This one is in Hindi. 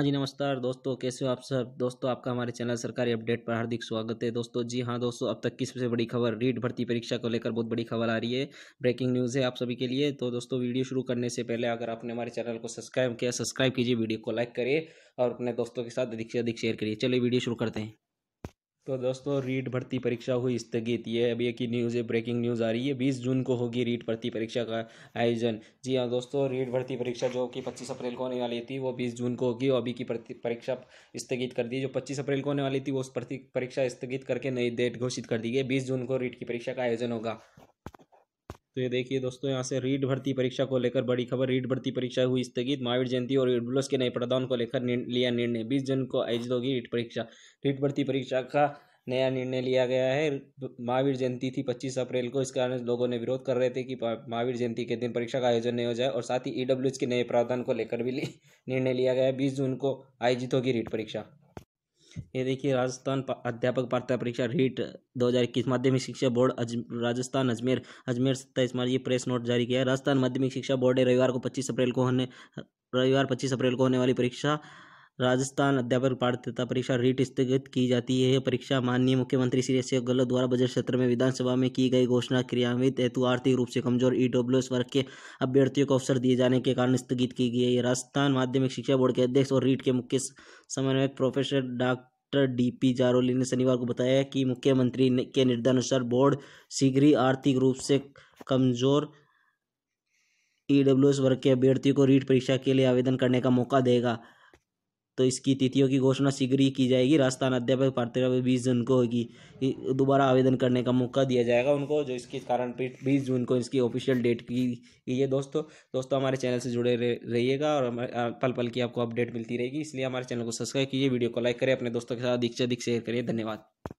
हाँ जी नमस्कार दोस्तों कैसे हो आप सब दोस्तों आपका हमारे चैनल सरकारी अपडेट पर हार्दिक स्वागत है दोस्तों जी हाँ दोस्तों अब तक की सबसे बड़ी खबर रीट भर्ती परीक्षा को लेकर बहुत बड़ी खबर आ रही है ब्रेकिंग न्यूज़ है आप सभी के लिए तो दोस्तों वीडियो शुरू करने से पहले अगर आपने हमारे चैनल को सब्सक्राइब किया सब्सक्राइब कीजिए वीडियो को लाइक करिए और अपने दोस्तों के साथ अधिक से अधिक शेयर करिए चलिए वीडियो शुरू करते हैं तो दोस्तों रीट भर्ती परीक्षा हुई स्थगित ये अभी की न्यूज़ है ब्रेकिंग न्यूज़ आ रही है बीस जून को होगी रीट भर्ती परीक्षा का आयोजन जी हाँ दोस्तों रीट भर्ती परीक्षा जो कि पच्चीस अप्रैल को होने वाली थी वो बीस जून को होगी और अभी की परीक्षा स्थगित कर दी जो पच्चीस अप्रैल को होने वाली थी वो उस परीक्षा स्थगित करके नई डेट घोषित कर दी गई बीस जून को रीट की परीक्षा का आयोजन होगा तो ये देखिए दोस्तों यहाँ से रीट भर्ती परीक्षा को लेकर बड़ी खबर रीट भर्ती परीक्षा हुई स्थगित महावीर जयंती और यूडब्ल्यूएस के नए प्रदान को लेकर लिया निर्णय बीस जून को आयोजित होगी रीट परीक्षा रीट भर्ती परीक्षा का नया निर्णय लिया गया है महावीर जयंती थी 25 अप्रैल को इस कारण लोगों ने विरोध कर रहे थे कि महावीर जयंती के दिन परीक्षा का आयोजन नहीं हो जाए और साथ ही ईडब्ल्यूएस e के नए प्रावधान को लेकर भी निर्णय लिया गया है बीस जून को आयोजित होगी रीट परीक्षा ये देखिए राजस्थान अध्यापक पात्रता परीक्षा रीट 2021 माध्यमिक शिक्षा बोर्ड अज, राजस्थान अजमेर अजमेर सत्ताईस मार्च ये प्रेस नोट जारी किया है राजस्थान माध्यमिक शिक्षा बोर्ड ने रविवार को 25 अप्रैल को होने रविवार 25 अप्रैल को होने वाली परीक्षा राजस्थान अध्यापक पात्रता परीक्षा रीट स्थगित की जाती है परीक्षा माननीय मुख्यमंत्री श्री अशोक गहलोत द्वारा बजट सत्र में विधानसभा में की गई घोषणा क्रियान्वित हेतु आर्थिक रूप से कमजोर ईडब्ल्यूएस वर्ग के अभ्यर्थियों को अवसर दिए जाने के कारण स्थगित की गई है राजस्थान माध्यमिक शिक्षा बोर्ड के अध्यक्ष और रीट के मुख्य समन्वयक professor doctor doctor DP Jaroli ने शनिवार को बताया कि मुख्यमंत्री के निर्देशानुसार बोर्ड शीघ्र ही आर्थिक रूप से कमजोर ईडब्ल्यूएस वर्ग के अभ्यर्थियों को रीट परीक्षा के लिए आवेदन करने का मौका देगा तो इसकी तिथियों की घोषणा शीघ्र ही की जाएगी राजस्थान अध्यापक पात्र बीस जून को होगी दोबारा आवेदन करने का मौका दिया जाएगा उनको जो इसके कारण बीस जून को इसकी ऑफिशियल डेट की गई है दोस्तों दोस्तों हमारे चैनल से जुड़े रहिएगा और पल पल की आपको अपडेट मिलती रहेगी इसलिए हमारे चैनल को सब्सक्राइब कीजिए वीडियो को लाइक करें अपने दोस्तों के साथ अधिक से अधिक शेयर करिए धन्यवाद